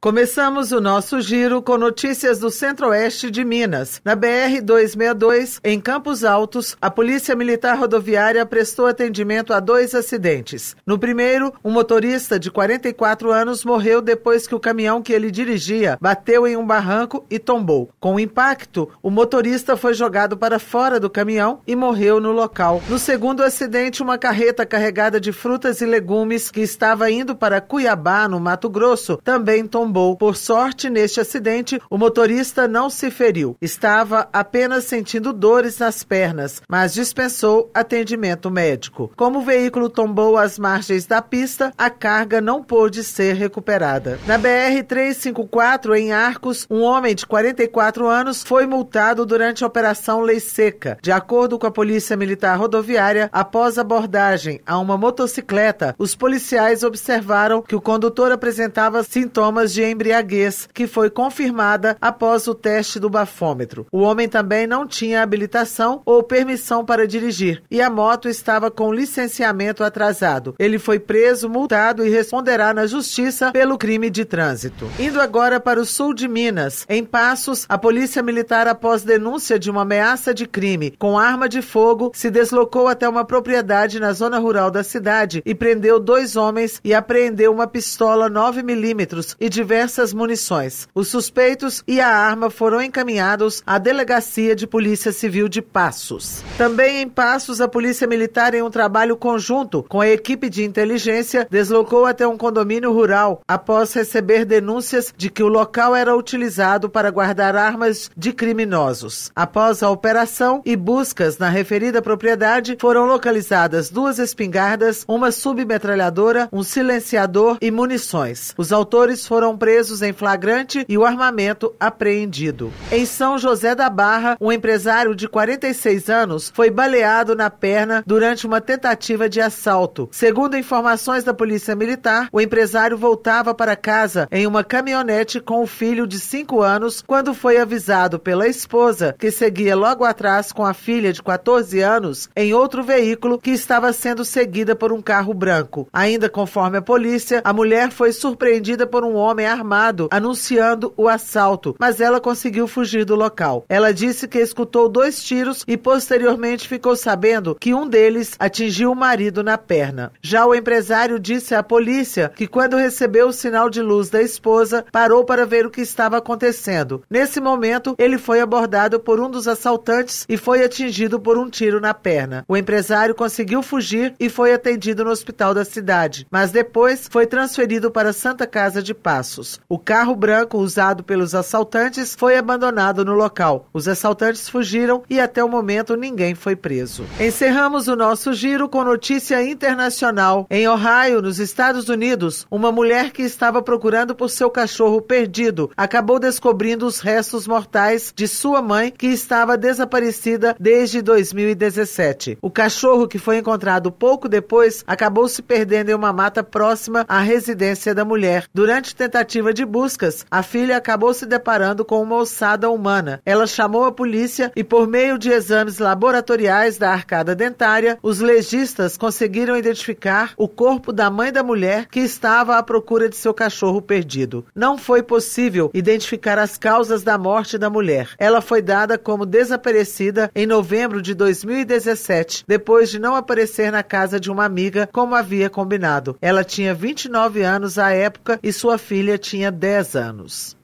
Começamos o nosso giro com notícias do Centro-Oeste de Minas. Na BR 262, em Campos Altos, a Polícia Militar Rodoviária prestou atendimento a dois acidentes. No primeiro, um motorista de 44 anos morreu depois que o caminhão que ele dirigia bateu em um barranco e tombou. Com o impacto, o motorista foi jogado para fora do caminhão e morreu no local. No segundo acidente, uma carreta carregada de frutas e legumes que estava indo para Cuiabá, no Mato Grosso, também tombou tombou. Por sorte, neste acidente, o motorista não se feriu. Estava apenas sentindo dores nas pernas, mas dispensou atendimento médico. Como o veículo tombou às margens da pista, a carga não pôde ser recuperada. Na BR-354, em Arcos, um homem de 44 anos foi multado durante a Operação Lei Seca. De acordo com a Polícia Militar Rodoviária, após abordagem a uma motocicleta, os policiais observaram que o condutor apresentava sintomas de de embriaguez, que foi confirmada após o teste do bafômetro. O homem também não tinha habilitação ou permissão para dirigir e a moto estava com licenciamento atrasado. Ele foi preso, multado e responderá na justiça pelo crime de trânsito. Indo agora para o sul de Minas, em Passos, a Polícia Militar, após denúncia de uma ameaça de crime com arma de fogo, se deslocou até uma propriedade na zona rural da cidade e prendeu dois homens e apreendeu uma pistola 9 milímetros e diversos diversas munições. Os suspeitos e a arma foram encaminhados à Delegacia de Polícia Civil de Passos. Também em Passos, a Polícia Militar, em um trabalho conjunto com a equipe de inteligência, deslocou até um condomínio rural após receber denúncias de que o local era utilizado para guardar armas de criminosos. Após a operação e buscas na referida propriedade, foram localizadas duas espingardas, uma submetralhadora, um silenciador e munições. Os autores foram presos em flagrante e o armamento apreendido. Em São José da Barra, um empresário de 46 anos foi baleado na perna durante uma tentativa de assalto. Segundo informações da Polícia Militar, o empresário voltava para casa em uma caminhonete com o filho de 5 anos quando foi avisado pela esposa, que seguia logo atrás com a filha de 14 anos, em outro veículo que estava sendo seguida por um carro branco. Ainda conforme a polícia, a mulher foi surpreendida por um homem armado anunciando o assalto, mas ela conseguiu fugir do local. Ela disse que escutou dois tiros e posteriormente ficou sabendo que um deles atingiu o marido na perna. Já o empresário disse à polícia que quando recebeu o sinal de luz da esposa, parou para ver o que estava acontecendo. Nesse momento, ele foi abordado por um dos assaltantes e foi atingido por um tiro na perna. O empresário conseguiu fugir e foi atendido no hospital da cidade, mas depois foi transferido para a Santa Casa de Passo. O carro branco usado pelos assaltantes foi abandonado no local. Os assaltantes fugiram e até o momento ninguém foi preso. Encerramos o nosso giro com notícia internacional. Em Ohio, nos Estados Unidos, uma mulher que estava procurando por seu cachorro perdido acabou descobrindo os restos mortais de sua mãe que estava desaparecida desde 2017. O cachorro que foi encontrado pouco depois acabou se perdendo em uma mata próxima à residência da mulher durante tentativa tentativa de buscas, a filha acabou se deparando com uma ossada humana. Ela chamou a polícia e, por meio de exames laboratoriais da arcada dentária, os legistas conseguiram identificar o corpo da mãe da mulher que estava à procura de seu cachorro perdido. Não foi possível identificar as causas da morte da mulher. Ela foi dada como desaparecida em novembro de 2017, depois de não aparecer na casa de uma amiga como havia combinado. Ela tinha 29 anos à época e sua filha Emília tinha 10 anos.